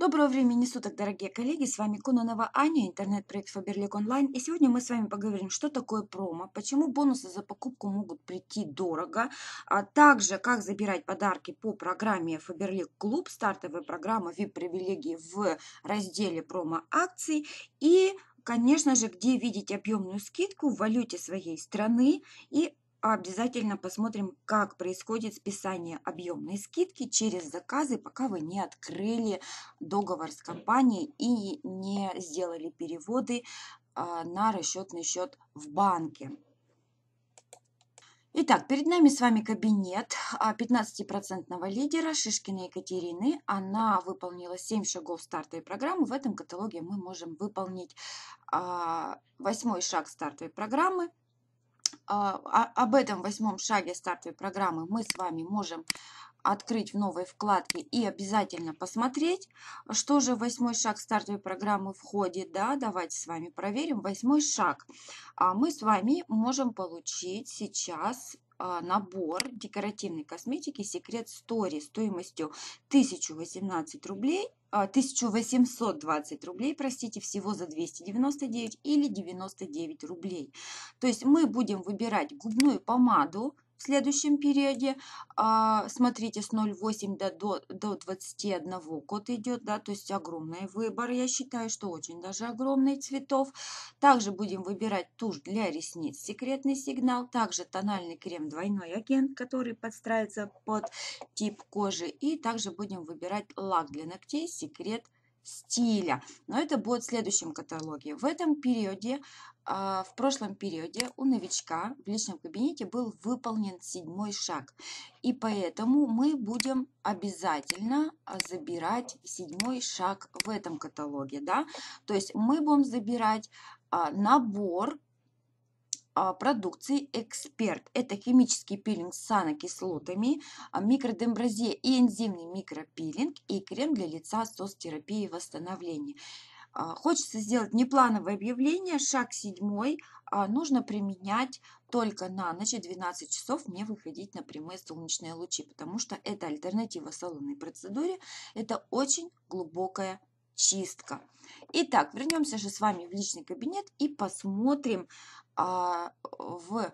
Доброго времени суток, дорогие коллеги! С вами Кононова Аня, интернет-проект Фаберлик Онлайн. И сегодня мы с вами поговорим, что такое промо, почему бонусы за покупку могут прийти дорого, а также как забирать подарки по программе Фаберлик Клуб, стартовая программа VIP-привилегии в разделе промо-акций и конечно же, где видеть объемную скидку в валюте своей страны и обязательно посмотрим, как происходит списание объемной скидки через заказы, пока вы не открыли договор с компанией и не сделали переводы а, на расчетный счет в банке. Итак, перед нами с вами кабинет 15-процентного а, лидера Шишкиной Екатерины. Она выполнила 7 шагов стартовой программы. В этом каталоге мы можем выполнить а, восьмой шаг стартовой программы, а, а, об этом восьмом шаге стартовой программы мы с вами можем открыть в новой вкладке и обязательно посмотреть, что же восьмой шаг стартовой программы входит. Да, давайте с вами проверим. Восьмой шаг. А, мы с вами можем получить сейчас набор декоративной косметики «Секрет Стори» стоимостью 1018 рублей 1820 а, рублей, простите, всего за 299 или 99 рублей. То есть мы будем выбирать губную помаду, в следующем периоде. А, смотрите, с 0,8 до, до, до 21 год идет, да, то есть огромный выбор, я считаю, что очень даже огромный цветов. Также будем выбирать тушь для ресниц «Секретный сигнал», также тональный крем «Двойной агент», который подстраивается под тип кожи, и также будем выбирать лак для ногтей «Секрет стиля. Но это будет в следующем каталоге. В этом периоде а, в прошлом периоде у новичка в личном кабинете был выполнен седьмой шаг. И поэтому мы будем обязательно а, забирать седьмой шаг в этом каталоге. Да? То есть мы будем забирать а, набор продукции «Эксперт». Это химический пилинг с санокислотами, микродембразия и энзимный микропилинг и крем для лица соцтерапии и восстановления. А, хочется сделать неплановое объявление, шаг седьмой, а, нужно применять только на ночь 12 часов не выходить на прямые солнечные лучи, потому что это альтернатива салонной процедуре, это очень глубокая чистка. Итак, вернемся же с вами в личный кабинет и посмотрим а, в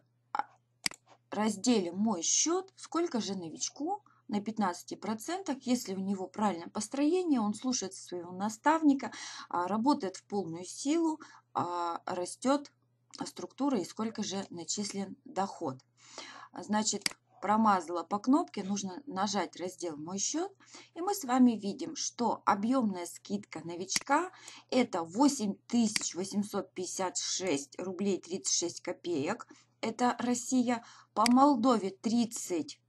разделе «Мой счет», сколько же новичку на 15%. Если у него правильное построение, он слушает своего наставника, а, работает в полную силу, а, растет а, структура и сколько же начислен доход. Значит, промазала по кнопке, нужно нажать раздел «Мой счет», и мы с вами видим, что объемная скидка новичка – это 8856 рублей 36 копеек, это Россия, по Молдове 30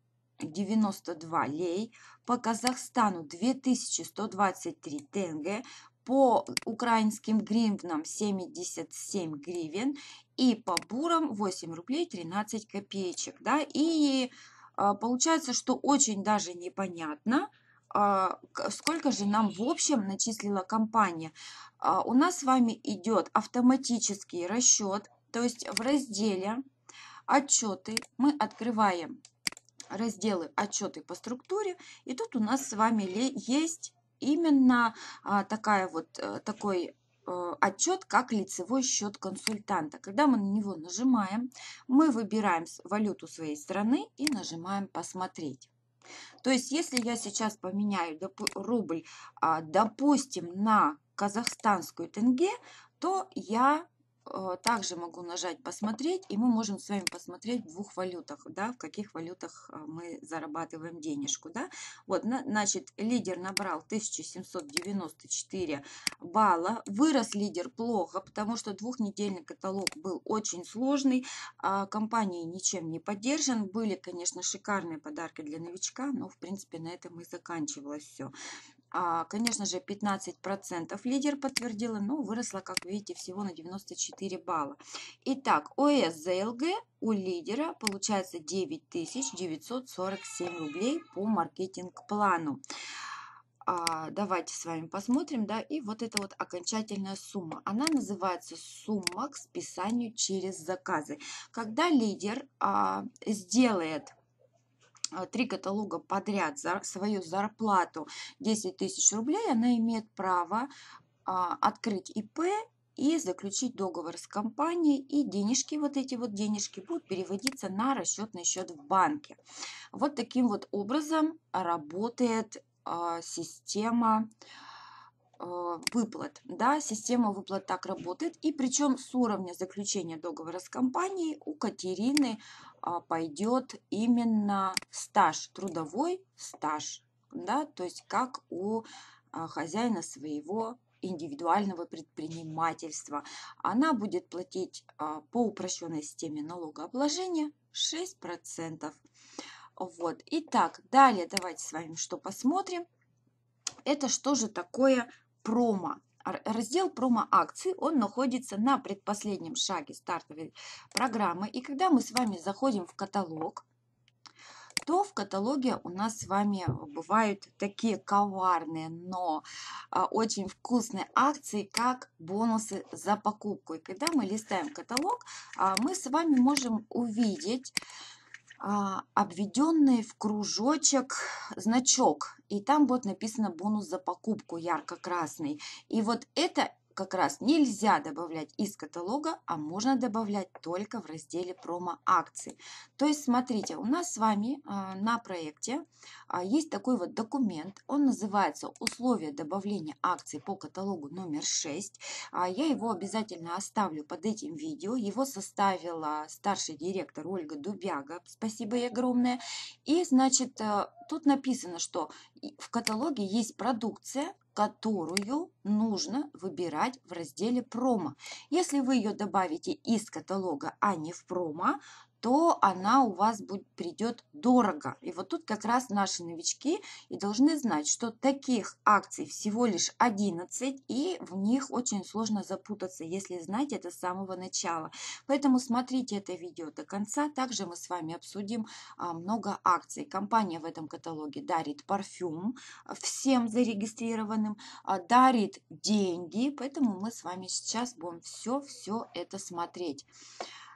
92 лей, по Казахстану 2123 тенге, по украинским гривнам 77 гривен и по бурам 8 рублей 13 копеечек. Да? И а, получается, что очень даже непонятно, а, сколько же нам в общем начислила компания. А, у нас с вами идет автоматический расчет, то есть в разделе отчеты мы открываем разделы «Отчеты по структуре». И тут у нас с вами есть именно а, такая вот, э, такой э, отчет как лицевой счет консультанта. Когда мы на него нажимаем, мы выбираем валюту своей страны и нажимаем «Посмотреть». То есть, если я сейчас поменяю рубль, а, допустим, на казахстанскую тенге, то я Э, также могу нажать «Посмотреть», и мы можем с вами посмотреть в двух валютах, да, в каких валютах э, мы зарабатываем денежку, да. Вот, на, значит, лидер набрал 1794 балла, вырос лидер плохо, потому что двухнедельный каталог был очень сложный, а компании ничем не поддержан, были, конечно, шикарные подарки для новичка, но, в принципе, на этом и заканчивалось все. А, конечно же, 15% лидер подтвердила, но выросла, как видите, всего на 94 балла. Итак, ОС за ЛГ у лидера получается 9947 рублей по маркетинг-плану. А, давайте с вами посмотрим, да, и вот эта вот окончательная сумма. Она называется сумма к списанию через заказы. Когда лидер а, сделает Э, три каталога подряд за свою зарплату 10 тысяч рублей, она имеет право а, открыть ИП и заключить договор с компанией, и денежки, вот эти вот денежки будут переводиться на расчетный счет в банке. Вот таким вот образом работает а, система Э, выплат. Да, система выплат так работает. И причем с уровня заключения договора с компанией у Катерины а, пойдет именно стаж, трудовой стаж. Да, то есть как у а, хозяина своего индивидуального предпринимательства. Она будет платить а, по упрощенной системе налогообложения 6%. Вот. Итак, далее давайте с вами что посмотрим. Это что же такое промо. Раздел промо-акции, он находится на предпоследнем шаге стартовой программы. И когда мы с вами заходим в каталог, то в каталоге у нас с вами бывают такие коварные, но а, очень вкусные акции, как бонусы за покупку. И когда мы листаем каталог, а, мы с вами можем увидеть а, обведенный в кружочек значок, и там будет написано бонус за покупку ярко-красный. И вот это как раз нельзя добавлять из каталога, а можно добавлять только в разделе промо-акции. То есть, смотрите, у нас с вами а, на проекте а, есть такой вот документ, он называется «Условия добавления акций по каталогу номер 6». А, я его обязательно оставлю под этим видео, его составила старший директор Ольга Дубяга, спасибо ей огромное. И, значит, э, тут написано, что в каталоге есть продукция, которую нужно выбирать в разделе промо. Если вы ее добавите из каталога, а не в промо, то она у вас будет, придет дорого. И вот тут как раз наши новички и должны знать, что таких акций всего лишь 11, и в них очень сложно запутаться, если знать это с самого начала. Поэтому смотрите это видео до конца. Также мы с вами обсудим а, много акций. Компания в этом каталоге дарит парфюм а, всем зарегистрированным, а, дарит деньги, поэтому мы с вами сейчас будем все-все это смотреть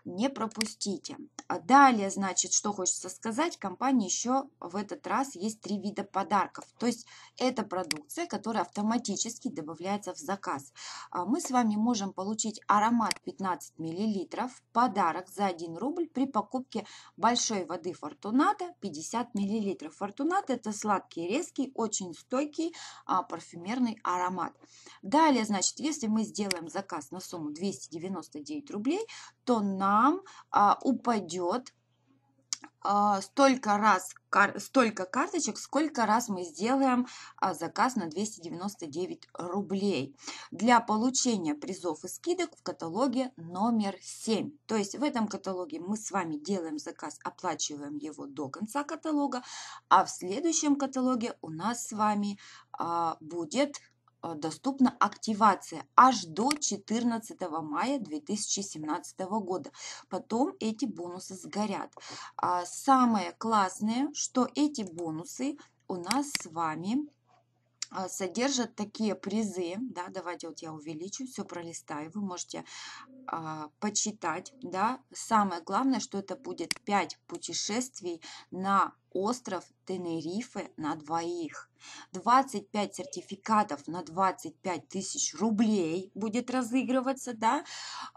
не пропустите. А далее, значит, что хочется сказать, компания еще в этот раз есть три вида подарков. То есть это продукция, которая автоматически добавляется в заказ. А мы с вами можем получить аромат 15 мл, подарок за 1 рубль при покупке большой воды Фортуната 50 мл. Фортунат это сладкий, резкий, очень стойкий а, парфюмерный аромат. Далее, значит, если мы сделаем заказ на сумму 299 рублей, то на нам а, упадет а, столько раз, кар, столько карточек, сколько раз мы сделаем а, заказ на 299 рублей. Для получения призов и скидок в каталоге номер 7. То есть в этом каталоге мы с вами делаем заказ, оплачиваем его до конца каталога, а в следующем каталоге у нас с вами а, будет Э, доступна активация аж до 14 мая 2017 года. Потом эти бонусы сгорят. А самое классное, что эти бонусы у нас с вами э, содержат такие призы, да, давайте вот я увеличу, все пролистаю, вы можете а, почитать, да, самое главное, что это будет 5 путешествий на остров Тенерифе на двоих. 25 сертификатов на 25 тысяч рублей будет разыгрываться, да,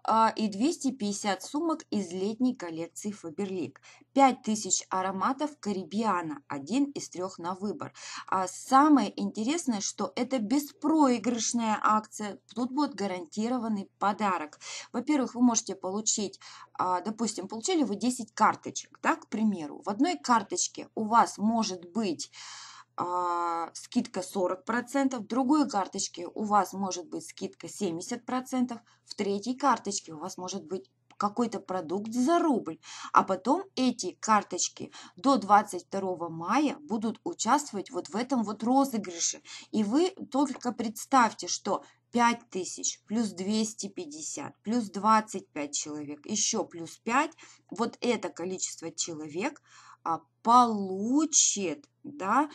а, и 250 сумок из летней коллекции Фаберлик. 5 тысяч ароматов Карибиана, один из трех на выбор. А самое интересное, что это беспроигрышная акция, тут будет гарантированный подарок. Во-первых, вы можете получить а, допустим, получили вы 10 карточек, да, к примеру, в одной карточке у вас может быть а, скидка 40%, в другой карточке у вас может быть скидка 70%, в третьей карточке у вас может быть какой-то продукт за рубль. А потом эти карточки до 22 мая будут участвовать вот в этом вот розыгрыше. И вы только представьте, что 5 тысяч, плюс 250, плюс 25 человек, еще плюс 5. Вот это количество человек а, получит да,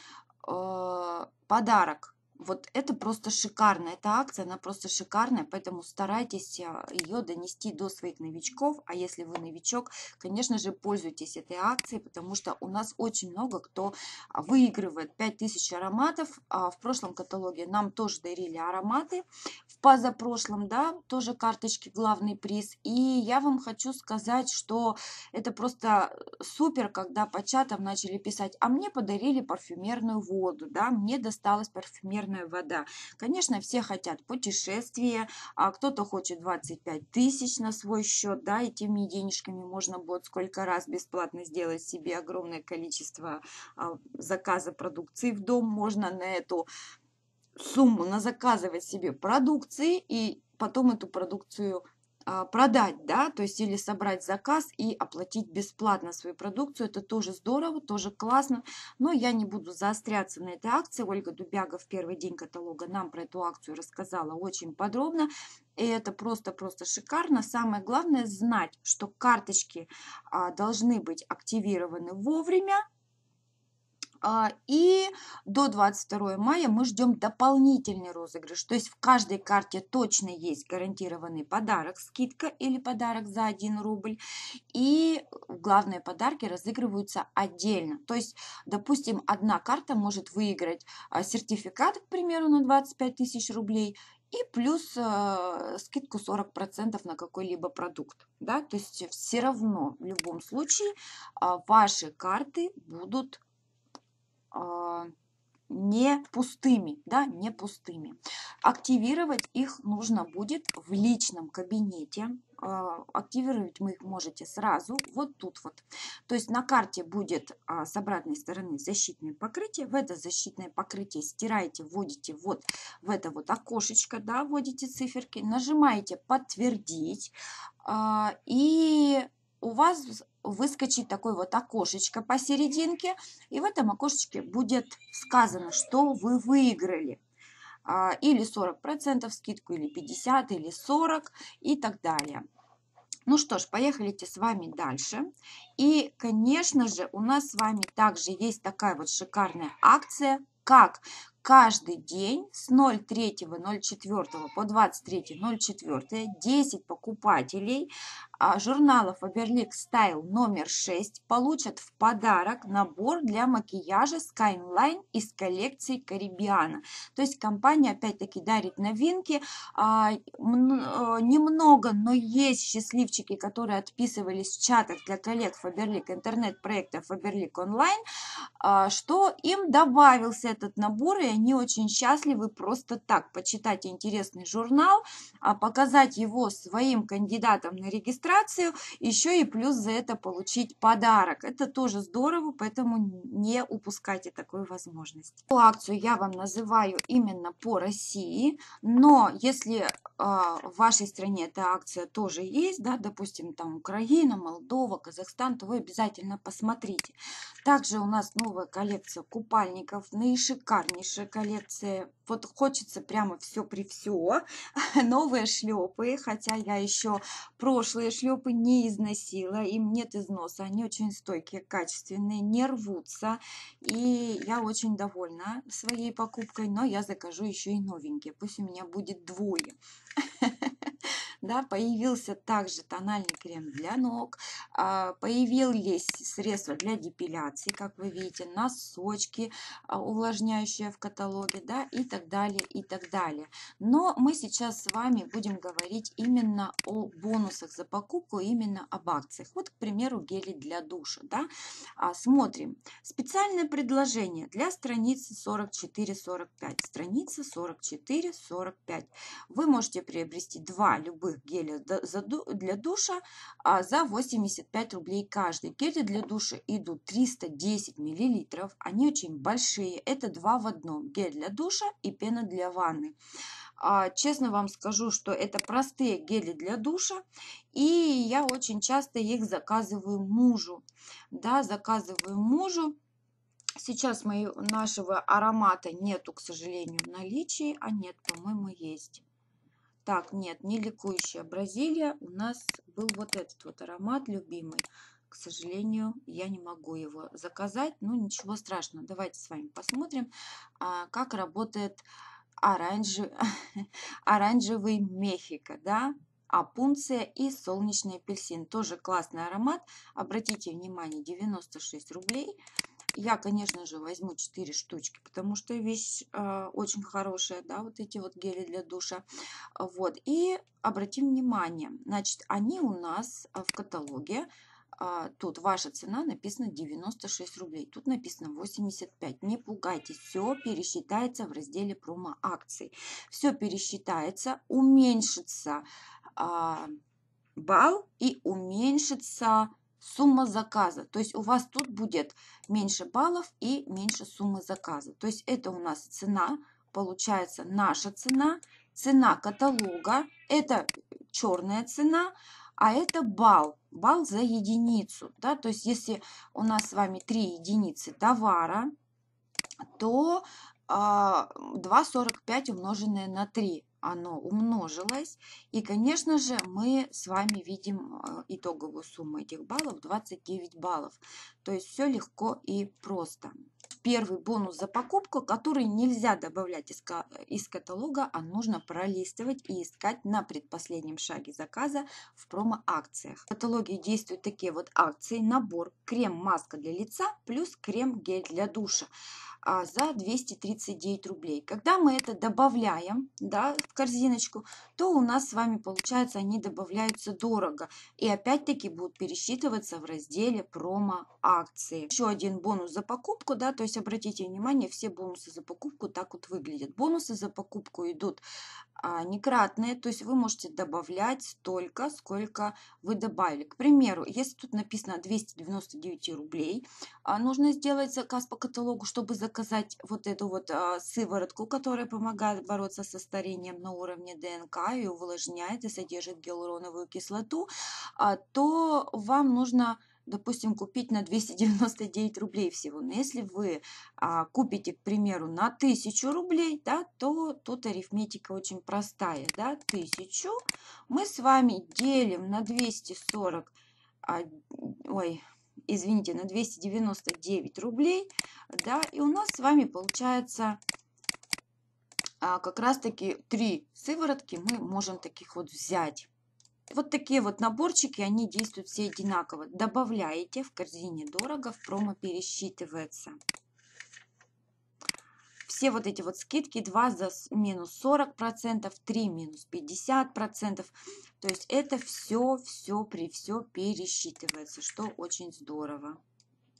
э, подарок вот это просто шикарно. Эта акция, она просто шикарная, поэтому старайтесь а, ее донести до своих новичков. А если вы новичок, конечно же, пользуйтесь этой акцией, потому что у нас очень много кто а, выигрывает 5000 ароматов. А в прошлом каталоге нам тоже дарили ароматы. В позапрошлом, да, тоже карточки главный приз. И я вам хочу сказать, что это просто э, супер, когда по чатам начали писать, а мне подарили парфюмерную воду, да, мне досталась парфюмерная минеральная вода. Конечно, все хотят путешествия, а кто-то хочет 25 тысяч на свой счет, да, этими денежками можно будет сколько раз бесплатно сделать себе огромное количество а, заказа продукции в дом, можно на эту сумму на заказывать себе продукции и потом эту продукцию а, продать, да, то есть или собрать заказ и оплатить бесплатно свою продукцию. Это тоже здорово, тоже классно, но я не буду заостряться на этой акции. Ольга Дубяга в первый день каталога нам про эту акцию рассказала очень подробно. И это просто-просто шикарно. Самое главное знать, что карточки а, должны быть активированы вовремя, а, и до 22 мая мы ждем дополнительный розыгрыш. То есть в каждой карте точно есть гарантированный подарок, скидка или подарок за 1 рубль. И главные подарки разыгрываются отдельно. То есть, допустим, одна карта может выиграть а, сертификат, к примеру, на 25 тысяч рублей и плюс э, скидку 40% на какой-либо продукт. Да? То есть все равно в любом случае э, ваши карты будут а, не пустыми, да, не пустыми. Активировать их нужно будет в личном кабинете. А, активировать мы их можете сразу, вот тут вот. То есть на карте будет а, с обратной стороны защитное покрытие. В это защитное покрытие стираете, вводите вот в это вот окошечко, да, вводите циферки, нажимаете «Подтвердить» и у вас выскочит такое вот окошечко посерединке, и в этом окошечке будет сказано, что вы выиграли. А, или 40% скидку, или 50, или 40 и так далее. Ну что ж, поехали с вами дальше. И, конечно же, у нас с вами также есть такая вот шикарная акция, как каждый день с 03.04 по 23.04 10 покупателей а журналов Faberlic Стайл номер 6 получат в подарок набор для макияжа Skyline из коллекции Карибиана. То есть компания опять-таки дарит новинки. А, э, немного, но есть счастливчики, которые отписывались в чатах для коллег Фаберлик интернет-проекта Faberlic Online, что им добавился этот набор, и они очень счастливы просто так почитать интересный журнал, а показать его своим кандидатам на регистрацию, регистрацию, еще и плюс за это получить подарок. Это тоже здорово, поэтому не упускайте такую возможность. Эту акцию я вам называю именно по России, но если э, в вашей стране эта акция тоже есть, да, допустим, там Украина, Молдова, Казахстан, то вы обязательно посмотрите. Также у нас новая коллекция купальников, наишикарнейшая коллекция. Вот хочется прямо все при все. Новые шлепы, хотя я еще прошлые шлепы не износила, им нет износа, они очень стойкие, качественные, не рвутся. И я очень довольна своей покупкой, но я закажу еще и новенькие, пусть у меня будет двое. да, появился также тональный крем для ног, а, появились средства для депиляции, как вы видите, носочки а, увлажняющие в каталоге, да, и так далее, и так далее. Но мы сейчас с вами будем говорить именно о бонусах за покупку, именно об акциях. Вот, к примеру, гели для душа, да. А, смотрим. Специальное предложение для страницы 44-45. Страница 44-45. Вы можете приобрести два любых таких геля для душа а за 85 рублей каждый. Гели для душа идут 310 миллилитров. Они очень большие. Это два в одном. Гель для душа и пена для ванны. А, честно вам скажу, что это простые гели для душа, и я очень часто их заказываю мужу. Да, заказываю мужу. Сейчас моего, нашего аромата нету, к сожалению, в наличии, а нет, по-моему, есть. Так, нет, не ликующая Бразилия. У нас был вот этот вот аромат любимый. К сожалению, я не могу его заказать. Ну, ничего страшного. Давайте с вами посмотрим, а, как работает оранжевый, оранжевый Мехико, да, апунция и солнечный апельсин. Тоже классный аромат. Обратите внимание, 96 рублей. Я, конечно же, возьму 4 штучки, потому что вещь э, очень хорошая, да, вот эти вот гели для душа. Вот, и обратим внимание, значит, они у нас э, в каталоге а, тут ваша цена написана 96 рублей, тут написано 85. Не пугайтесь, все пересчитается в разделе промо-акций. Все пересчитается, уменьшится а, балл и уменьшится сумма заказа. То есть у вас тут будет меньше баллов и меньше суммы заказа. То есть это у нас цена, получается наша цена, цена каталога, это черная цена, а это балл, балл за единицу. Да? То есть если у нас с вами 3 единицы товара, то 2,45 а, умноженное на 3 оно умножилось. И, конечно же, мы с вами видим а, итоговую сумму этих баллов 29 баллов. То есть все легко и просто первый бонус за покупку, который нельзя добавлять из, э, из каталога, а нужно пролистывать и искать на предпоследнем шаге заказа в промо-акциях. В каталоге действуют такие вот акции. Набор крем-маска для лица плюс крем-гель для душа а, за 239 рублей. Когда мы это добавляем да, в корзиночку, то у нас с вами получается они добавляются дорого. И опять-таки будут пересчитываться в разделе промо-акции. Еще один бонус за покупку, да, то есть есть обратите внимание, все бонусы за покупку так вот выглядят. Бонусы за покупку идут а, некратные, то есть вы можете добавлять столько, сколько вы добавили. К примеру, если тут написано 299 рублей, а, нужно сделать заказ по каталогу, чтобы заказать вот эту вот а, сыворотку, которая помогает бороться со старением на уровне ДНК и увлажняет и содержит гиалуроновую кислоту, а, то вам нужно допустим, купить на 299 рублей всего. Но если вы а, купите, к примеру, на 1000 рублей, да, то тут арифметика очень простая. Да, 1000 мы с вами делим на 240, а, ой, извините, на 299 рублей, да, и у нас с вами получается а, как раз-таки три сыворотки мы можем таких вот взять. Вот такие вот наборчики, они действуют все одинаково. Добавляете в корзине дорого, в промо пересчитывается. Все вот эти вот скидки 2 за минус 40%, 3 минус 50%. То есть это все, все при все пересчитывается, что очень здорово.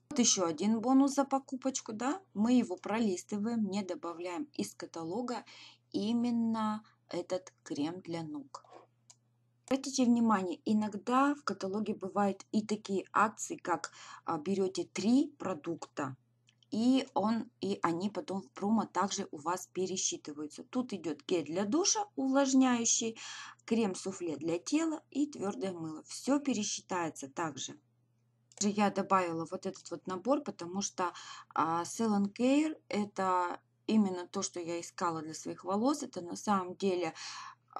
Вот еще один бонус за покупочку, да, мы его пролистываем, не добавляем из каталога именно этот крем для ног. Обратите внимание, иногда в каталоге бывают и такие акции, как а, берете три продукта, и, он, и они потом в промо также у вас пересчитываются. Тут идет гель для душа увлажняющий, крем-суфле для тела и твердое мыло. Все пересчитается также. Я добавила вот этот вот набор, потому что а, Salon Care это именно то, что я искала для своих волос. Это на самом деле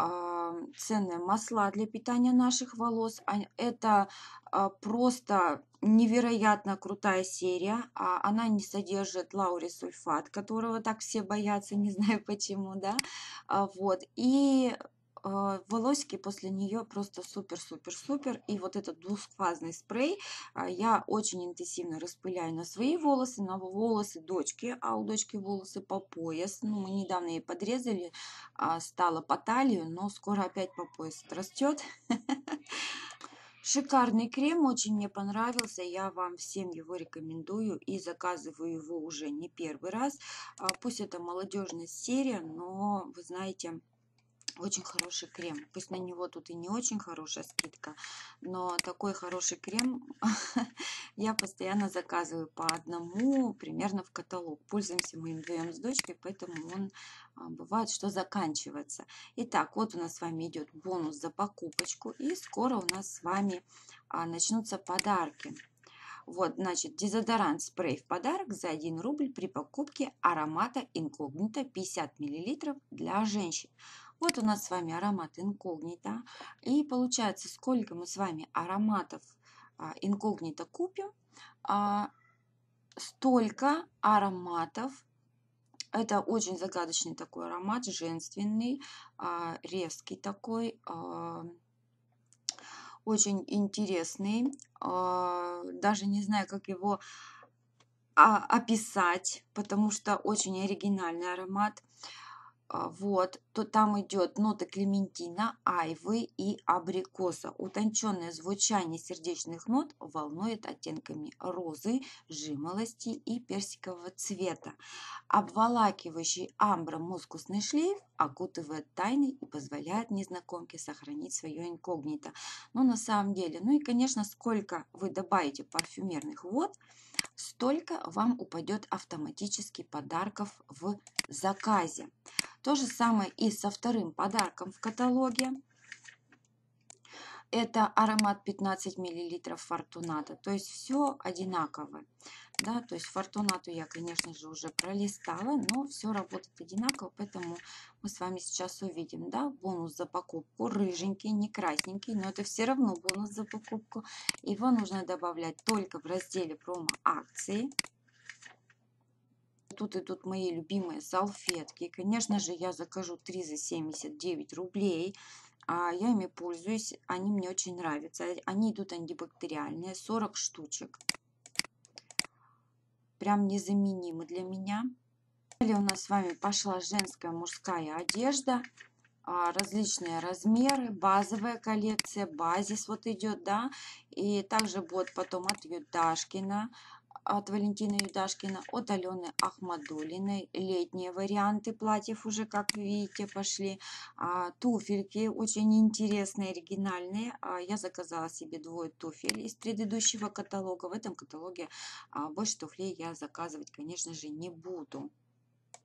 а, ценные масла для питания наших волос. Это а, просто невероятно крутая серия. А она не содержит лаурисульфат, которого так все боятся, не знаю почему, да. Вот. И Э, волосики после нее просто супер-супер-супер. И вот этот двухфазный спрей а, я очень интенсивно распыляю на свои волосы, на волосы дочки, а у дочки волосы по пояс. Ну, мы недавно ей подрезали, а, стала по талию, но скоро опять по пояс растет. Шикарный крем, очень мне понравился, я вам всем его рекомендую и заказываю его уже не первый раз. А, пусть это молодежная серия, но вы знаете, очень хороший крем. Пусть на него тут и не очень хорошая скидка, но такой хороший крем я постоянно заказываю по одному примерно в каталог. Пользуемся мы им вдвоем с дочкой, поэтому он а, бывает, что заканчивается. Итак, вот у нас с вами идет бонус за покупочку. И скоро у нас с вами а, начнутся подарки. Вот, значит, дезодорант спрей в подарок за 1 рубль при покупке аромата инкогнито 50 мл для женщин. Вот у нас с вами аромат инкогнито. И получается, сколько мы с вами ароматов а, инкогнито купим, а, столько ароматов это очень загадочный такой аромат, женственный, а, резкий такой, очень интересный. Даже не знаю, как его описать, потому что очень оригинальный аромат. А, вот, то там идет нота клементина, айвы и абрикоса. Утонченное звучание сердечных нот волнует оттенками розы, жимолости и персикового цвета. Обволакивающий амбра мускусный шлейф окутывает тайны и позволяет незнакомке сохранить свое инкогнито. Ну на самом деле, ну и конечно, сколько вы добавите парфюмерных вод – столько вам упадет автоматически подарков в заказе. То же самое и со вторым подарком в каталоге. Это аромат 15 миллилитров фортуната. То есть все одинаково. Да, то есть фортунату я, конечно же, уже пролистала, но все работает одинаково, поэтому мы с вами сейчас увидим, да, бонус за покупку, рыженький, не красненький, но это все равно бонус за покупку. Его нужно добавлять только в разделе промо-акции тут идут мои любимые салфетки. Конечно же, я закажу 3 за 79 рублей. А я ими пользуюсь, они мне очень нравятся. Э, они идут антибактериальные, 40 штучек. Прям незаменимы для меня. Далее у нас с вами пошла женская, мужская одежда. А, различные размеры, базовая коллекция, базис вот идет, да. И также будет потом от Юдашкина от Валентины Юдашкина, от Алены Ахмадулиной. Летние варианты платьев уже, как видите, пошли. А, туфельки очень интересные, оригинальные. А, я заказала себе двое туфель из предыдущего каталога. В этом каталоге а, больше туфлей я заказывать, конечно же, не буду.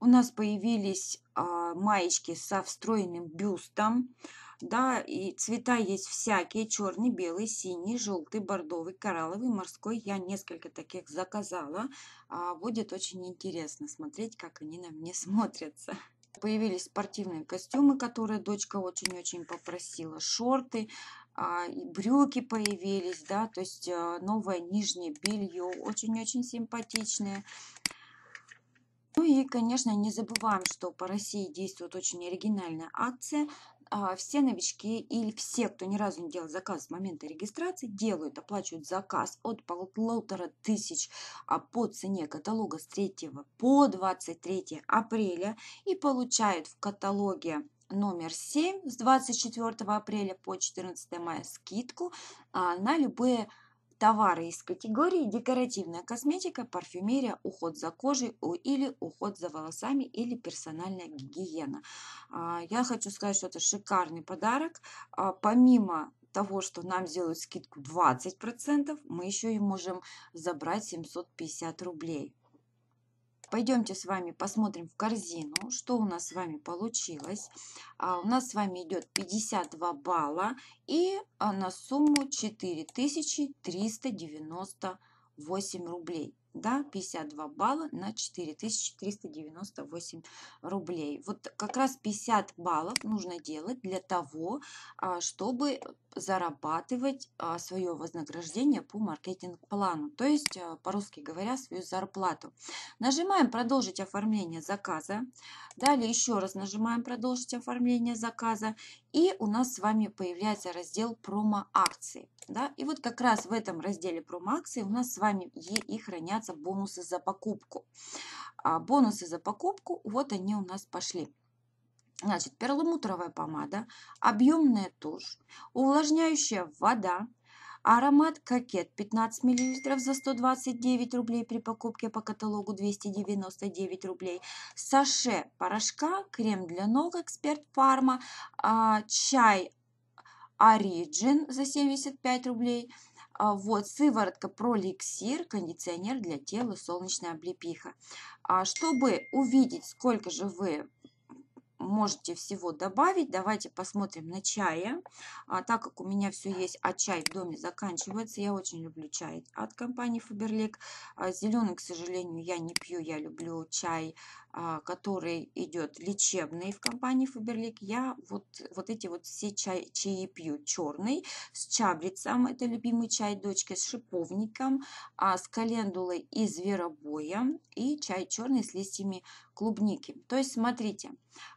У нас появились а, маечки со встроенным бюстом да, и цвета есть всякие, черный, белый, синий, желтый, бордовый, коралловый, морской. Я несколько таких заказала. А, будет очень интересно смотреть, как они на мне смотрятся. Появились спортивные костюмы, которые дочка очень-очень попросила, шорты, а, и брюки появились, да, то есть а, новое нижнее белье, очень-очень симпатичное. Ну и, конечно, не забываем, что по России действует очень оригинальная акция а, все новички или все, кто ни разу не делал заказ с момента регистрации, делают, оплачивают заказ от полутора тысяч а, по цене каталога с 3 по 23 апреля и получают в каталоге номер 7 с 24 апреля по 14 мая скидку а, на любые товары из категории декоративная косметика, парфюмерия, уход за кожей или уход за волосами или персональная гигиена. А, я хочу сказать, что это шикарный подарок. А, помимо того, что нам сделают скидку 20%, мы еще и можем забрать 750 рублей. Пойдемте с вами посмотрим в корзину, что у нас с вами получилось. А, у нас с вами идет 52 балла и а, на сумму 4398 рублей да, 52 балла на 4398 рублей. Вот как раз 50 баллов нужно делать для того, а, чтобы зарабатывать а, свое вознаграждение по маркетинг-плану, то есть, а, по-русски говоря, свою зарплату. Нажимаем «Продолжить оформление заказа». Далее еще раз нажимаем «Продолжить оформление заказа». И у нас с вами появляется раздел «Промо-акции». Да? И вот как раз в этом разделе «Промо-акции» у нас с вами и хранятся начинаются бонусы за покупку. А бонусы за покупку, вот они у нас пошли. Значит, перламутровая помада, объемная тушь, увлажняющая вода, аромат кокет 15 мл за 129 рублей при покупке по каталогу 299 рублей, саше порошка, крем для ног эксперт фарма, а, чай Origin за 75 рублей, а, вот, сыворотка проликсир, кондиционер для тела, солнечная облепиха. Чтобы увидеть, сколько же вы можете всего добавить. Давайте посмотрим на чае. А, так как у меня все есть, а чай в доме заканчивается, я очень люблю чай от компании Фаберлик. зеленый, к сожалению, я не пью, я люблю чай а, который идет лечебный в компании Фаберлик, я вот, вот эти вот все чай, чаи пью. Черный с чабрицем, это любимый чай дочки, с шиповником, а с календулой и зверобоем, и чай черный с листьями клубники. То есть, смотрите,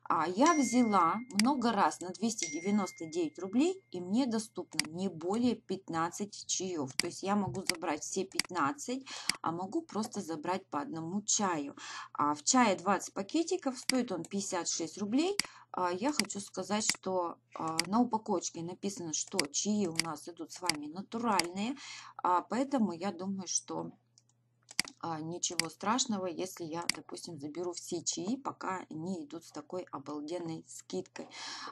а, я взяла много раз на 299 рублей, и мне доступно не более 15 чаев. То есть, я могу забрать все 15, а могу просто забрать по одному чаю. А В чае 2 20 пакетиков, стоит он 56 рублей. А, я хочу сказать, что а, на упаковочке написано, что чаи у нас идут с вами натуральные, а, поэтому я думаю, что а, ничего страшного, если я, допустим, заберу все чаи, пока не идут с такой обалденной скидкой.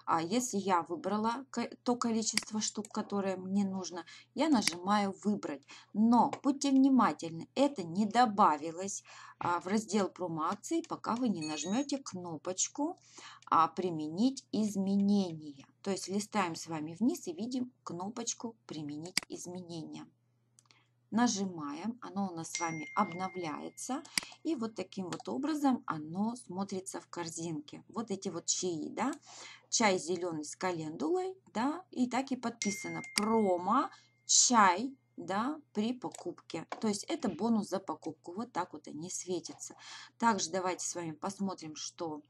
А если я выбрала то количество штук, которое мне нужно, я нажимаю «Выбрать». Но будьте внимательны, это не добавилось а, в раздел промо-акции, пока вы не нажмете кнопочку а, «Применить изменения». То есть листаем с вами вниз и видим кнопочку «Применить изменения» нажимаем, оно у нас с вами обновляется. И вот таким вот образом оно смотрится в корзинке. Вот эти вот чаи, да. Чай зеленый с календулой, да. И так и подписано промо чай да, при покупке. То есть это бонус за покупку. Вот так вот они светятся. Также давайте с вами посмотрим, что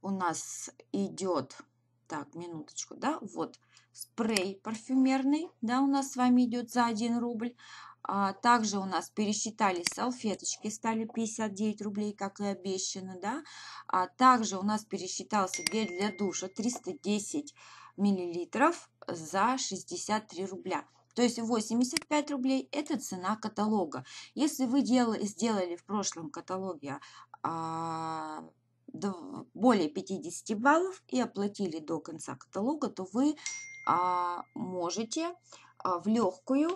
у нас идет так, минуточку, да, вот спрей парфюмерный, да, у нас с вами идет за 1 рубль. А, также у нас пересчитали салфеточки, стали 59 рублей, как и обещано, да. А также у нас пересчитался гель для душа 310 миллилитров за 63 рубля. То есть 85 рублей – это цена каталога. Если вы делали, сделали в прошлом каталоге а, более 50 баллов и оплатили до конца каталога, то вы а, можете а, в легкую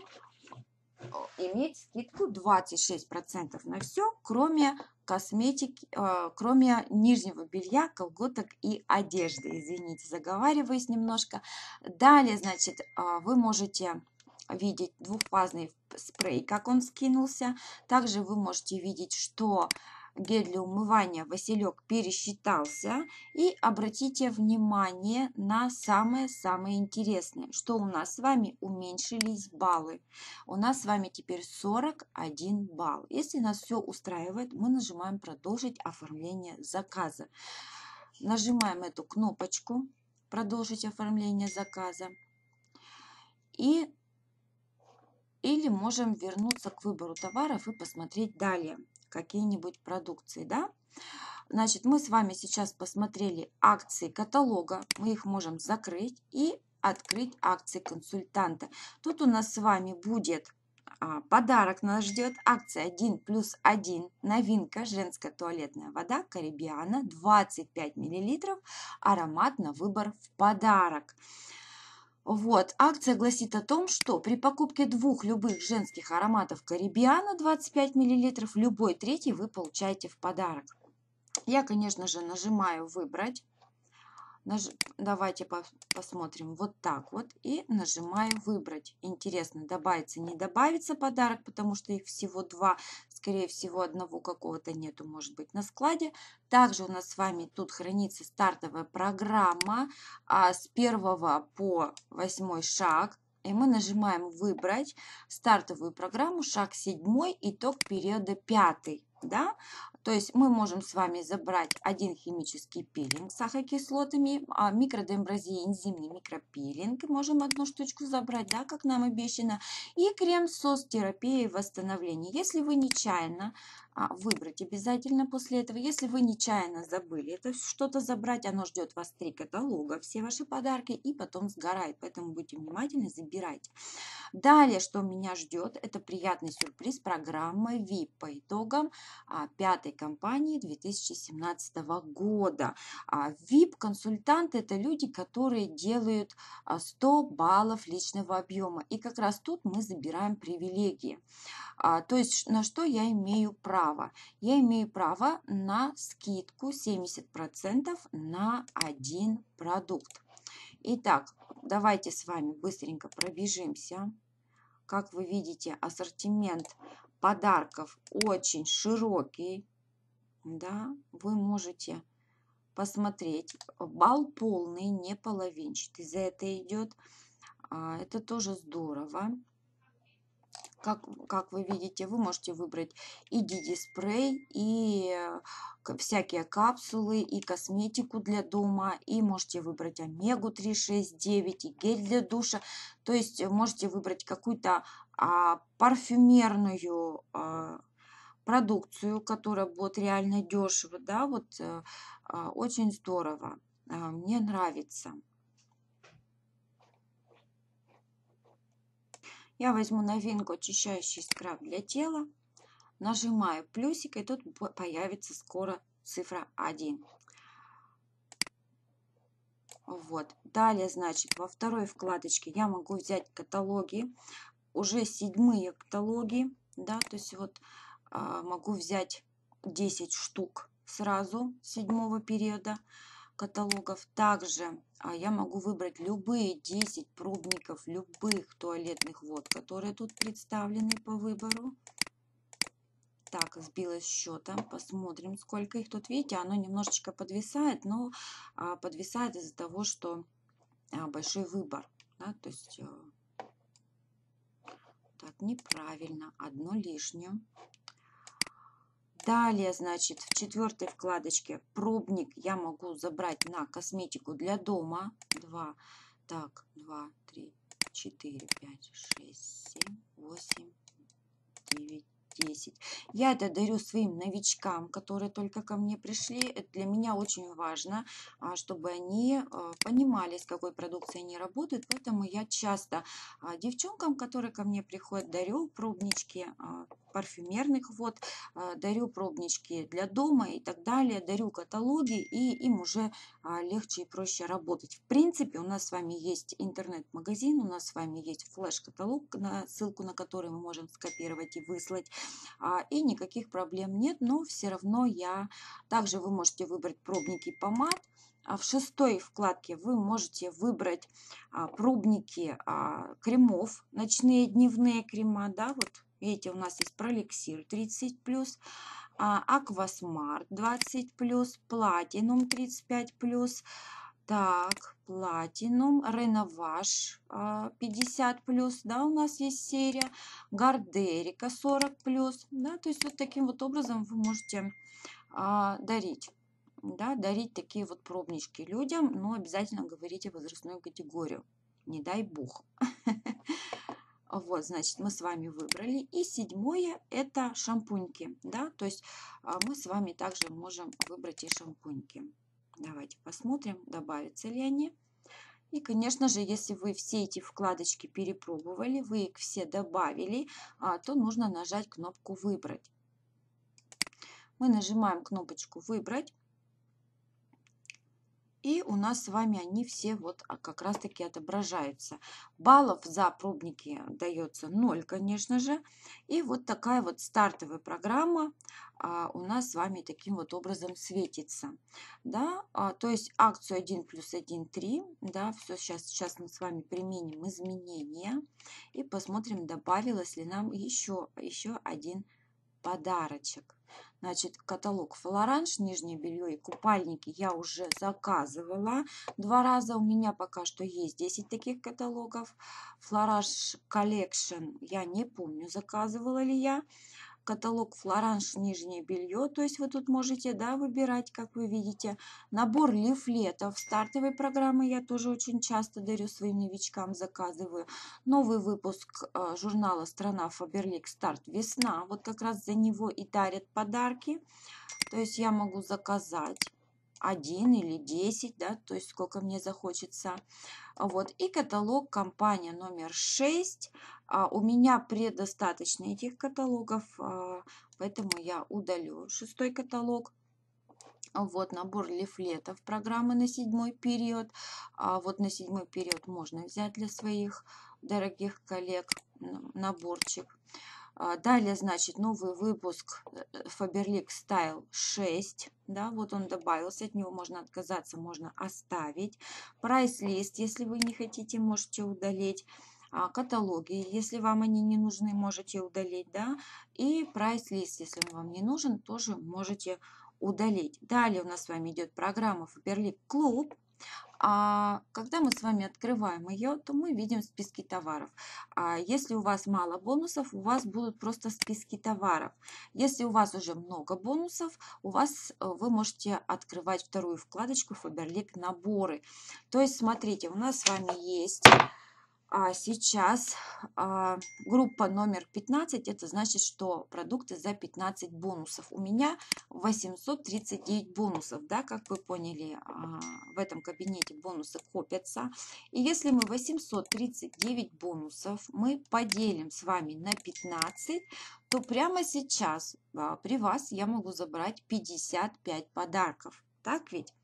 а, иметь скидку 26% на все, кроме косметики, э, кроме нижнего белья, колготок и одежды. Извините, заговариваюсь немножко. Далее, значит, э, вы можете видеть двухфазный спрей, как он скинулся. Также вы можете видеть, что гель для умывания Василек пересчитался. И обратите внимание на самое-самое интересное, что у нас с вами уменьшились баллы. У нас с вами теперь 41 балл. Если нас все устраивает, мы нажимаем «Продолжить оформление заказа». Нажимаем эту кнопочку «Продолжить оформление заказа». И или можем вернуться к выбору товаров и посмотреть далее какие-нибудь продукции, да? Значит, мы с вами сейчас посмотрели акции каталога, мы их можем закрыть и открыть акции консультанта. Тут у нас с вами будет а, подарок нас ждет. Акция 1 плюс 1. Новинка женская туалетная вода Карибиана 25 мл. Аромат на выбор в подарок. Вот, акция гласит о том, что при покупке двух любых женских ароматов Карибиана 25 мл, любой третий вы получаете в подарок. Я, конечно же, нажимаю «Выбрать». Наж... Давайте по... посмотрим. Вот так вот. И нажимаю «Выбрать». Интересно, добавится, не добавится подарок, потому что их всего два. Скорее всего, одного какого-то нету, может быть, на складе. Также у нас с вами тут хранится стартовая программа а, с первого по восьмой шаг. И мы нажимаем «Выбрать» стартовую программу, шаг седьмой итог периода пятый, да, то есть мы можем с вами забрать один химический пилинг с ахокислотами, а микродембразия энзимный микропилинг. Можем одну штучку забрать, да, как нам обещано. И крем сос терапии восстановления. Если вы нечаянно а, выбрать обязательно после этого. Если вы нечаянно забыли это что-то забрать, оно ждет вас три каталога, все ваши подарки, и потом сгорает. Поэтому будьте внимательны, забирайте. Далее, что меня ждет, это приятный сюрприз программы VIP по итогам а, пятой компании 2017 года. VIP-консультанты а – это люди, которые делают 100 а, баллов личного объема. И как раз тут мы забираем привилегии. А, то есть на что я имею право? Я имею право на скидку 70% на один продукт. Итак, давайте с вами быстренько пробежимся. Как вы видите, ассортимент подарков очень широкий да, вы можете посмотреть. Бал полный, не половинчатый. За это идет. А, это тоже здорово. Как, как вы видите, вы можете выбрать и диди спрей и э, всякие капсулы, и косметику для дома, и можете выбрать омегу-369, и гель для душа. То есть э, можете выбрать какую-то а, парфюмерную а, продукцию, которая будет реально дешево, да, вот э, а, очень здорово, а, мне нравится. Я возьму новинку очищающий скраб для тела, нажимаю плюсик, и тут появится скоро цифра 1. Вот. Далее, значит, во второй вкладочке я могу взять каталоги, уже седьмые каталоги, да, то есть вот а, могу взять 10 штук сразу седьмого периода каталогов. Также а, я могу выбрать любые 10 пробников любых туалетных вод, которые тут представлены по выбору. Так, сбилась счета. Посмотрим, сколько их тут. Видите, оно немножечко подвисает, но а, подвисает из-за того, что большой выбор. Да? То есть, э, так, неправильно. Одно лишнее. Далее, значит, в четвертой вкладочке пробник я могу забрать на косметику для дома. 2, так, 2, 3, 4, 5, 6, 7, 8, 9, 10. Я это дарю своим новичкам, которые только ко мне пришли. Это для меня очень важно, а, чтобы они а, понимали, с какой продукцией они работают. Поэтому я часто а, девчонкам, которые ко мне приходят, дарю пробнички парфюмерных. Вот, а, дарю пробнички для дома и так далее, дарю каталоги, и им уже а, легче и проще работать. В принципе, у нас с вами есть интернет-магазин, у нас с вами есть флеш-каталог, на ссылку на который мы можем скопировать и выслать, а, и никаких проблем нет, но все равно я... Также вы можете выбрать пробники помад, а в шестой вкладке вы можете выбрать а, пробники а, кремов, ночные, дневные крема, да, вот Видите, у нас есть проликсир 30+, а, аквасмарт 20+, платинум 35+, так, платинум, реноваж 50 а, плюс, да, у нас есть серия, гардерика 40 плюс, да, то есть вот таким вот образом вы можете а, дарить, да, дарить такие вот пробнички людям, но обязательно говорите возрастную категорию, не дай бог. Вот, значит, мы с вами выбрали. И седьмое – это шампуньки. Да? То есть а, мы с вами также можем выбрать и шампуньки. Давайте посмотрим, добавятся ли они. И, конечно же, если вы все эти вкладочки перепробовали, вы их все добавили, а, то нужно нажать кнопку «Выбрать». Мы нажимаем кнопочку «Выбрать». И у нас с вами они все вот а, как раз-таки отображаются. Баллов за пробники дается 0, конечно же. И вот такая вот стартовая программа а, у нас с вами таким вот образом светится. Да? А, то есть акцию 1 плюс 1, 3. Да? Все сейчас, сейчас мы с вами применим изменения и посмотрим, добавилось ли нам еще, еще один подарочек. Значит, каталог Фолоранж, нижнее белье и купальники я уже заказывала. Два раза у меня пока что есть 10 таких каталогов. Флораж коллекшн я не помню, заказывала ли я каталог флоранж нижнее белье, то есть вы тут можете да, выбирать, как вы видите, набор лифлетов стартовой программы я тоже очень часто дарю своим новичкам, заказываю, новый выпуск э, журнала «Страна Фаберлик Старт Весна», вот как раз за него и дарят подарки, то есть я могу заказать. 1 или 10, да, то есть сколько мне захочется. Вот. И каталог компания номер 6. А, у меня предостаточно этих каталогов, а, поэтому я удалю шестой каталог. Вот набор лифлетов программы на седьмой период. А вот на седьмой период можно взять для своих дорогих коллег наборчик. А, далее, значит, новый выпуск э, Faberlic Style 6. Да, вот он добавился, от него можно отказаться, можно оставить. Прайс-лист, если вы не хотите, можете удалить. А, каталоги, если вам они не нужны, можете удалить. Да? И прайс-лист, если он вам не нужен, тоже можете удалить. Далее у нас с вами идет программа Faberlic Club. А когда мы с вами открываем ее, то мы видим списки товаров. А если у вас мало бонусов, у вас будут просто списки товаров. Если у вас уже много бонусов, у вас э, вы можете открывать вторую вкладочку Faberlic наборы. То есть, смотрите, у нас с вами есть а сейчас а, группа номер 15, это значит, что продукты за 15 бонусов. У меня 839 бонусов, да, как вы поняли, а, в этом кабинете бонусы копятся. И если мы 839 бонусов мы поделим с вами на 15, то прямо сейчас а, при вас я могу забрать 55 подарков. Так ведь?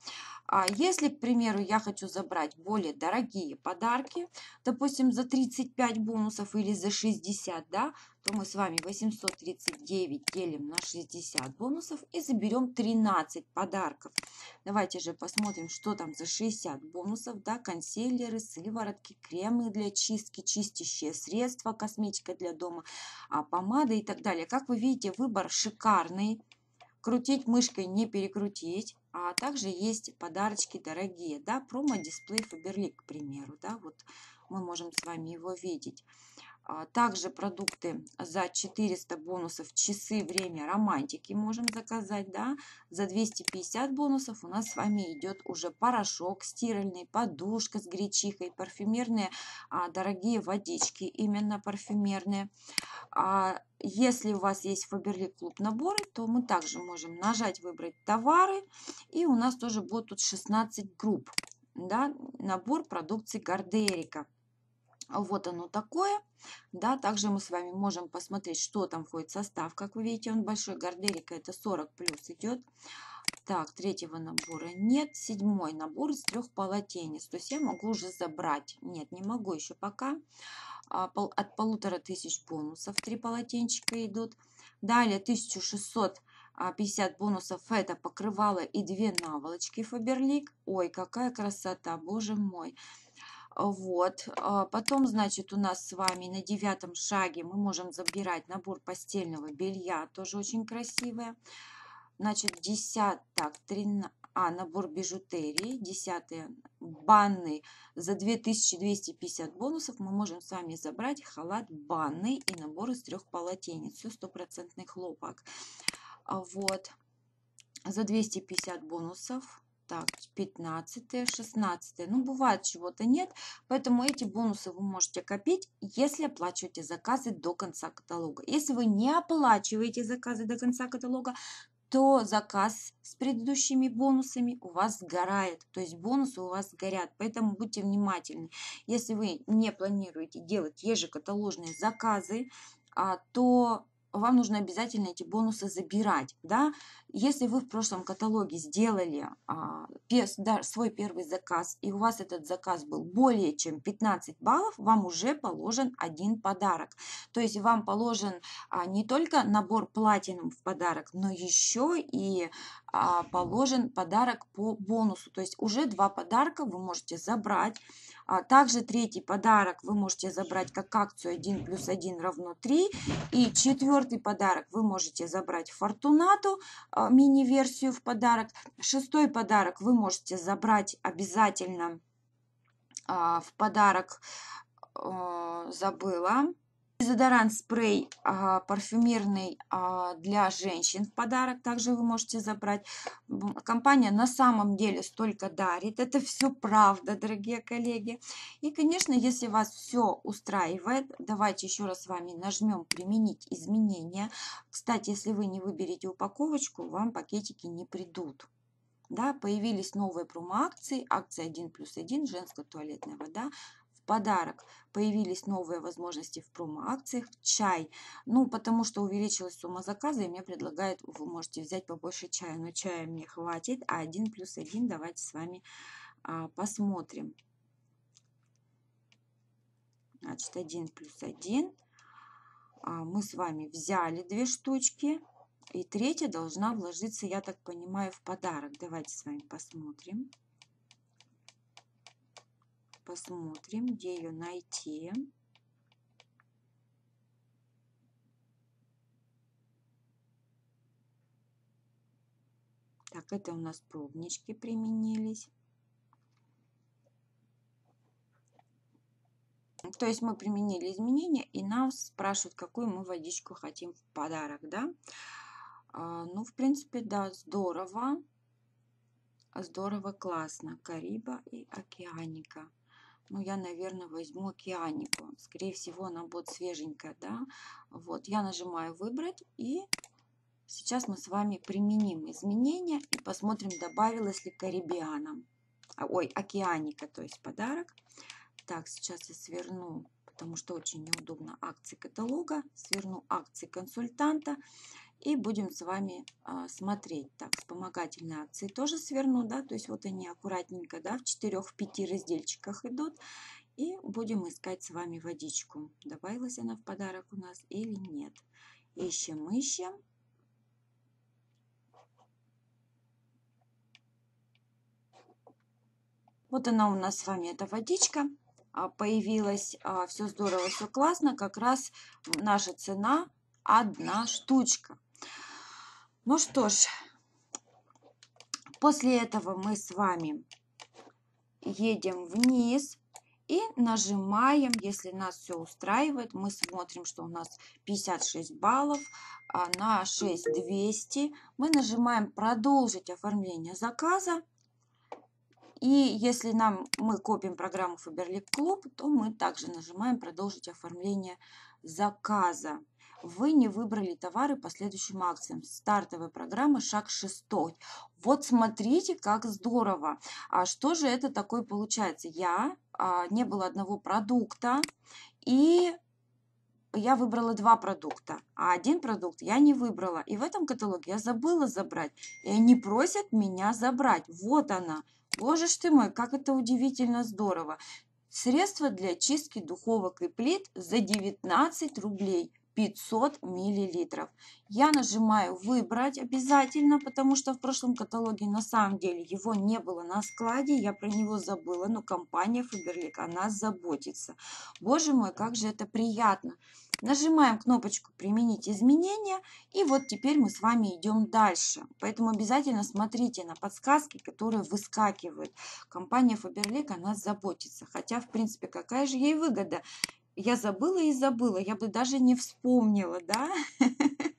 А если, к примеру, я хочу забрать более дорогие подарки, допустим, за 35 бонусов или за 60, да, то мы с вами 839 делим на 60 бонусов и заберем 13 подарков. Давайте же посмотрим, что там за 60 бонусов, да, консилеры, сыворотки, кремы для чистки, чистящие средства, косметика для дома, а помады и так далее. Как вы видите, выбор шикарный. Крутить мышкой не перекрутить. А также есть подарочки дорогие, да, промо-дисплей Faberlic, к примеру, да, вот мы можем с вами его видеть. А, также продукты за 400 бонусов, часы, время, романтики можем заказать, да. За 250 бонусов у нас с вами идет уже порошок стиральный, подушка с гречихой, парфюмерные, а, дорогие водички, именно парфюмерные. А, если у вас есть Фаберлик клуб наборы, то мы также можем нажать выбрать товары, и у нас тоже будет тут 16 групп, да, набор продукции Гардерика. Вот оно такое. Да, также мы с вами можем посмотреть, что там входит в состав. Как вы видите, он большой, горделика это 40 плюс идет. Так, третьего набора нет. Седьмой набор из трех полотенец. То есть я могу уже забрать. Нет, не могу еще пока. А, от полутора тысяч бонусов три полотенчика идут. Далее 1600 50 а, бонусов это покрывало и две наволочки Фаберлик. Ой, какая красота, боже мой. Вот. А потом, значит, у нас с вами на девятом шаге мы можем забирать набор постельного белья, тоже очень красивое. Значит, десяток, тринадцать. А, набор бижутерии, 10 банный. За 2250 бонусов мы можем с вами забрать халат банный и набор из трех полотенец. Все стопроцентный хлопок. А вот. За 250 бонусов так, 15, 16. Ну, бывает чего-то нет. Поэтому эти бонусы вы можете копить, если оплачиваете заказы до конца каталога. Если вы не оплачиваете заказы до конца каталога, то заказ с предыдущими бонусами у вас сгорает. То есть бонусы у вас сгорят. Поэтому будьте внимательны. Если вы не планируете делать ежекаталожные заказы, а, то вам нужно обязательно эти бонусы забирать. Да? Если вы в прошлом каталоге сделали а, свой первый заказ, и у вас этот заказ был более чем 15 баллов, вам уже положен один подарок. То есть вам положен а, не только набор платинум в подарок, но еще и а, положен подарок по бонусу. То есть уже два подарка вы можете забрать. А, также третий подарок вы можете забрать как акцию 1 плюс 1 равно 3. И четвертый подарок вы можете забрать Фортунату, а, мини-версию в подарок. Шестой подарок вы можете забрать обязательно в подарок. Забыла Дезодорант спрей а, парфюмерный а, для женщин в подарок также вы можете забрать. Компания на самом деле столько дарит. Это все правда, дорогие коллеги. И, конечно, если вас все устраивает, давайте еще раз с вами нажмем «Применить изменения». Кстати, если вы не выберете упаковочку, вам пакетики не придут да, появились новые промо-акции, акция 1 плюс 1, женская туалетная вода, подарок появились новые возможности в промо-акциях, чай. Ну, потому что увеличилась сумма заказа, и мне предлагают, вы можете взять побольше чая, но чая мне хватит, а один плюс один давайте с вами а, посмотрим. Значит, один плюс один А, мы с вами взяли две штучки. И третья должна вложиться, я так понимаю, в подарок. Давайте с вами посмотрим посмотрим, где ее найти. Так, это у нас пробнички применились. То есть мы применили изменения, и нас спрашивают, какую мы водичку хотим в подарок, да? А, ну, в принципе, да, здорово. Здорово, классно. Кариба и океаника ну, я, наверное, возьму океанику. Скорее всего, она будет свеженькая, да. Вот, я нажимаю «Выбрать» и сейчас мы с вами применим изменения и посмотрим, добавилось ли Карибиана. А, ой, океаника, то есть подарок. Так, сейчас я сверну, потому что очень неудобно акции каталога. Сверну акции консультанта. И будем с вами а, смотреть. Так, вспомогательные акции тоже сверну, да, то есть вот они аккуратненько, да, в 4-5 разделчиках идут. И будем искать с вами водичку. Добавилась она в подарок у нас или нет. Ищем, ищем. Вот она у нас с вами, эта водичка а, появилась. А, все здорово, все классно. Как раз наша цена одна штучка. Ну что ж, после этого мы с вами едем вниз и нажимаем, если нас все устраивает, мы смотрим, что у нас 56 баллов а на 6200. Мы нажимаем «Продолжить оформление заказа». И если нам, мы копим программу Faberlic Club, то мы также нажимаем «Продолжить оформление заказа». Вы не выбрали товары по следующим акциям. Стартовая программа «Шаг 6». Вот смотрите, как здорово. А что же это такое получается? Я, а, не было одного продукта, и я выбрала два продукта, а один продукт я не выбрала. И в этом каталоге я забыла забрать. И они просят меня забрать. Вот она. Боже ж ты мой, как это удивительно здорово. Средство для чистки духовок и плит за 19 рублей. 500 миллилитров. Я нажимаю «Выбрать» обязательно, потому что в прошлом каталоге на самом деле его не было на складе, я про него забыла, но компания Фаберлик, она заботится. Боже мой, как же это приятно! Нажимаем кнопочку «Применить изменения» и вот теперь мы с вами идем дальше. Поэтому обязательно смотрите на подсказки, которые выскакивают. Компания Faberlic о нас заботится. Хотя, в принципе, какая же ей выгода? Я забыла и забыла, я бы даже не вспомнила, да?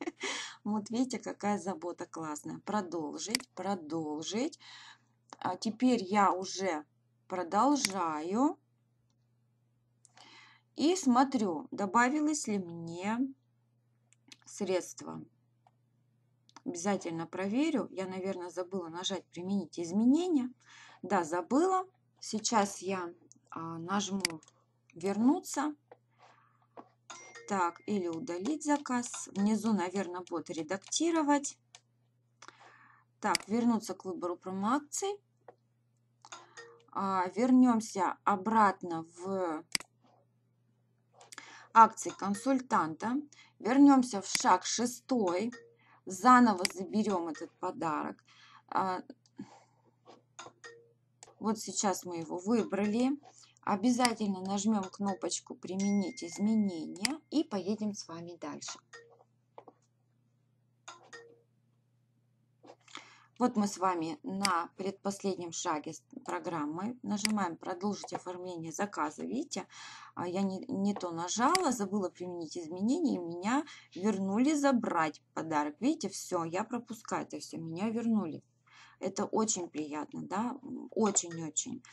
Вот видите, какая забота классная. Продолжить, продолжить. А теперь я уже продолжаю. И смотрю, добавилось ли мне средство. Обязательно проверю. Я, наверное, забыла нажать «Применить изменения». Да, забыла. Сейчас я а, нажму «Вернуться». Так, или удалить заказ. Внизу, наверное, будет «Редактировать». Так, вернуться к выбору промоакций. А, вернемся обратно в акций консультанта. Вернемся в шаг шестой. Заново заберем этот подарок. А, вот сейчас мы его выбрали. Обязательно нажмем кнопочку «Применить изменения» и поедем с вами дальше. Вот мы с вами на предпоследнем шаге программы. Нажимаем «Продолжить оформление заказа». Видите, а, я не, не то нажала, забыла применить изменения, и меня вернули забрать подарок. Видите, все, я пропускаю это все, меня вернули. Это очень приятно, да, очень-очень.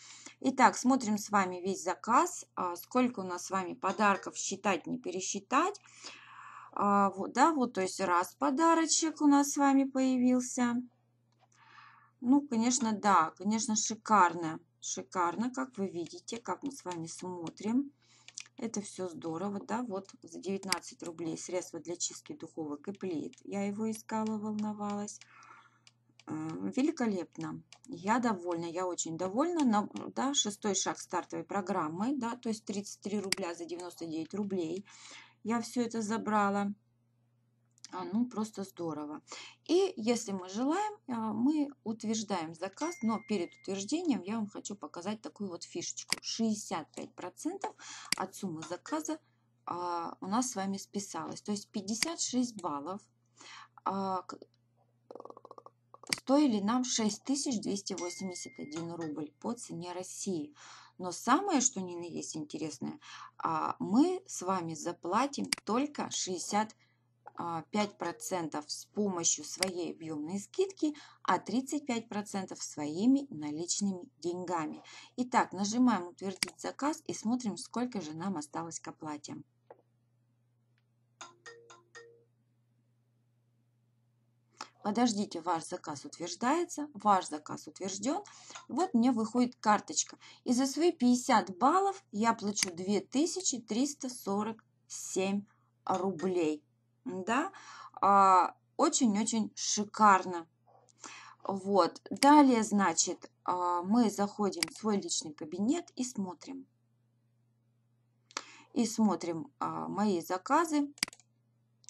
Итак, смотрим с вами весь заказ, а, сколько у нас с вами подарков считать, не пересчитать. А, да, вот, то есть раз подарочек у нас с вами появился – ну, конечно, да, конечно, шикарно. Шикарно, как вы видите, как мы с вами смотрим. Это все здорово, да, вот за 19 рублей средство для чистки духовок и плит. Я его искала, волновалась. Эм, великолепно. Я довольна, я очень довольна. На, да, шестой шаг стартовой программы, да, то есть 33 рубля за 99 рублей. Я все это забрала. А, ну, просто здорово. И если мы желаем, а, мы утверждаем заказ, но перед утверждением я вам хочу показать такую вот фишечку. 65% от суммы заказа а, у нас с вами списалось. То есть 56 баллов э, стоили нам 6281 рубль по цене России. Но самое, что ни на есть интересное, мы с вами заплатим только 60 5% а, с помощью своей объемной скидки, а 35% своими наличными деньгами. Итак, нажимаем «Утвердить заказ» и смотрим, сколько же нам осталось к оплате. подождите, ваш заказ утверждается, ваш заказ утвержден. Вот мне выходит карточка. И за свои 50 баллов я плачу 2347 рублей да, а, очень-очень шикарно. Вот, далее, значит, а, мы заходим в свой личный кабинет и смотрим. И смотрим а, мои заказы,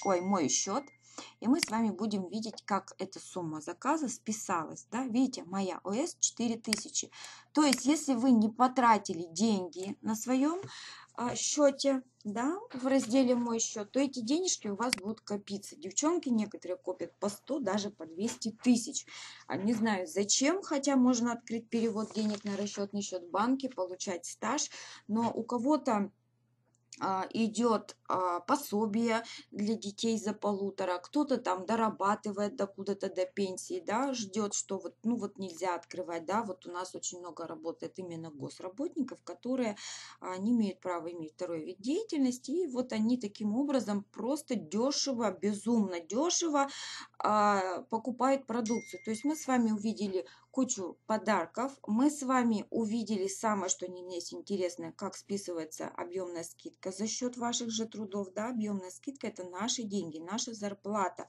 ой, мой счет – и мы с вами будем видеть, как эта сумма заказа списалась. Да? Видите, моя ОС 4000. То есть, если вы не потратили деньги на своем а, счете, да, в разделе «Мой счет», то эти денежки у вас будут копиться. Девчонки некоторые копят по 100, даже по 200 тысяч. А не знаю зачем, хотя можно открыть перевод денег на расчетный счет банки, получать стаж, но у кого-то а, идет а, пособие для детей за полутора, кто-то там дорабатывает до куда-то до пенсии, да, ждет, что вот, ну вот нельзя открывать, да, вот у нас очень много работает именно госработников, которые а, не имеют права иметь второй вид деятельности, и вот они таким образом просто дешево, безумно дешево покупают продукцию. То есть мы с вами увидели кучу подарков. Мы с вами увидели самое, что не есть интересное, как списывается объемная скидка за счет ваших же трудов. Да, объемная скидка – это наши деньги, наша зарплата.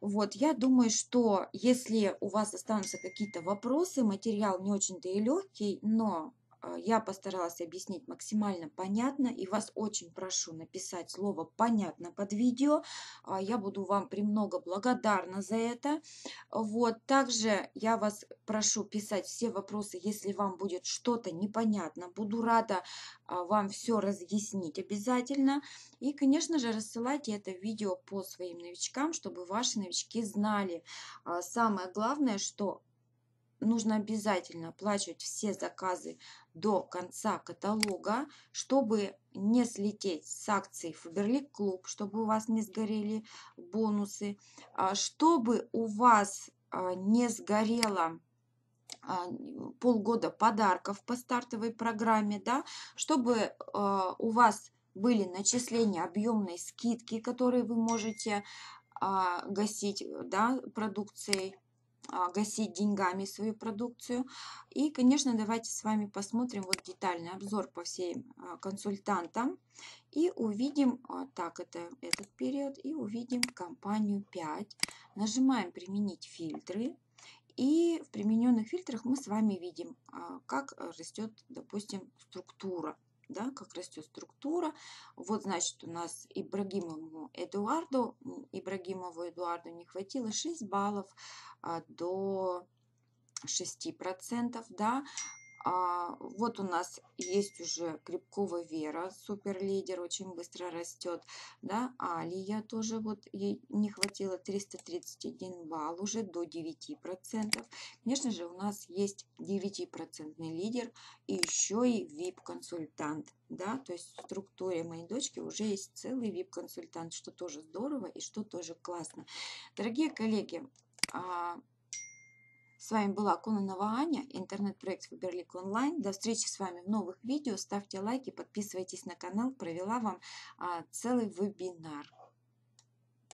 Вот, я думаю, что если у вас останутся какие-то вопросы, материал не очень-то и легкий, но а, я постаралась объяснить максимально понятно и вас очень прошу написать слово «понятно» под видео. А, я буду вам премного благодарна за это. Вот. Также я вас прошу писать все вопросы, если вам будет что-то непонятно. Буду рада а, вам все разъяснить обязательно. И, конечно же, рассылайте это видео по своим новичкам, чтобы ваши новички знали. Самое главное, что нужно обязательно оплачивать все заказы до конца каталога, чтобы не слететь с акций Фаберлик Клуб, чтобы у вас не сгорели бонусы, а, чтобы у вас а, не сгорело а, полгода подарков по стартовой программе, да, чтобы у вас были начисления объемной скидки, которые вы можете гасить да, продукцией а, гасить деньгами свою продукцию. И, конечно, давайте с вами посмотрим вот детальный обзор по всем а, консультантам и увидим, а, так, это этот период, и увидим компанию 5. Нажимаем «Применить фильтры». И в примененных фильтрах мы с вами видим, как растет, допустим, структура да, как растет структура. Вот, значит, у нас Ибрагимову Эдуарду, Ибрагимову Эдуарду не хватило 6 баллов а, до 6%, да, а, вот у нас есть уже Крепкова Вера, супер лидер, очень быстро растет. Да? Алия тоже, вот ей не хватило 331 балл уже до 9%. Конечно же, у нас есть 9% лидер и еще и VIP-консультант. Да? То есть в структуре моей дочки уже есть целый VIP-консультант, что тоже здорово и что тоже классно. Дорогие коллеги, а, с вами была Кононова Аня, интернет-проект Фаберлик Онлайн. До встречи с вами в новых видео. Ставьте лайки, подписывайтесь на канал. Провела вам а, целый вебинар.